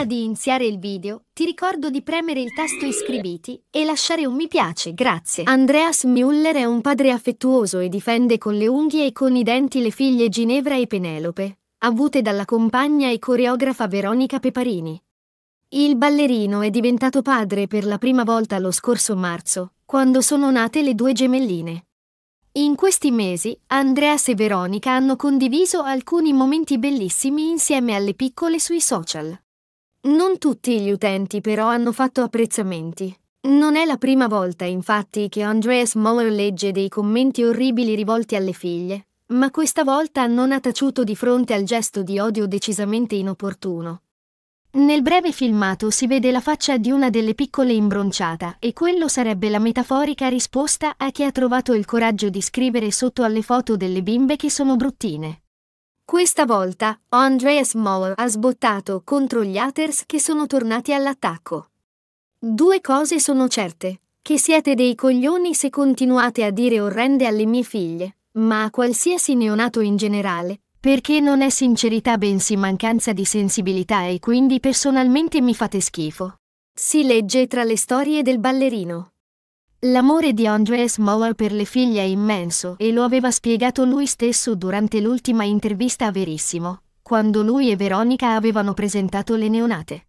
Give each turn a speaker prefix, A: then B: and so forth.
A: Prima di iniziare il video, ti ricordo di premere il tasto iscriviti e lasciare un mi piace, grazie. Andreas Müller è un padre affettuoso e difende con le unghie e con i denti le figlie Ginevra e Penelope, avute dalla compagna e coreografa Veronica Peparini. Il ballerino è diventato padre per la prima volta lo scorso marzo, quando sono nate le due gemelline. In questi mesi, Andreas e Veronica hanno condiviso alcuni momenti bellissimi insieme alle piccole sui social. Non tutti gli utenti però hanno fatto apprezzamenti. Non è la prima volta, infatti, che Andreas Moller legge dei commenti orribili rivolti alle figlie, ma questa volta non ha taciuto di fronte al gesto di odio decisamente inopportuno. Nel breve filmato si vede la faccia di una delle piccole imbronciata e quello sarebbe la metaforica risposta a chi ha trovato il coraggio di scrivere sotto alle foto delle bimbe che sono bruttine. Questa volta, Andreas Moore ha sbottato contro gli haters che sono tornati all'attacco. Due cose sono certe, che siete dei coglioni se continuate a dire orrende alle mie figlie, ma a qualsiasi neonato in generale, perché non è sincerità bensì mancanza di sensibilità e quindi personalmente mi fate schifo. Si legge tra le storie del ballerino. L'amore di Andreas Mauer per le figlie è immenso e lo aveva spiegato lui stesso durante l'ultima intervista a Verissimo, quando lui e Veronica avevano presentato le neonate.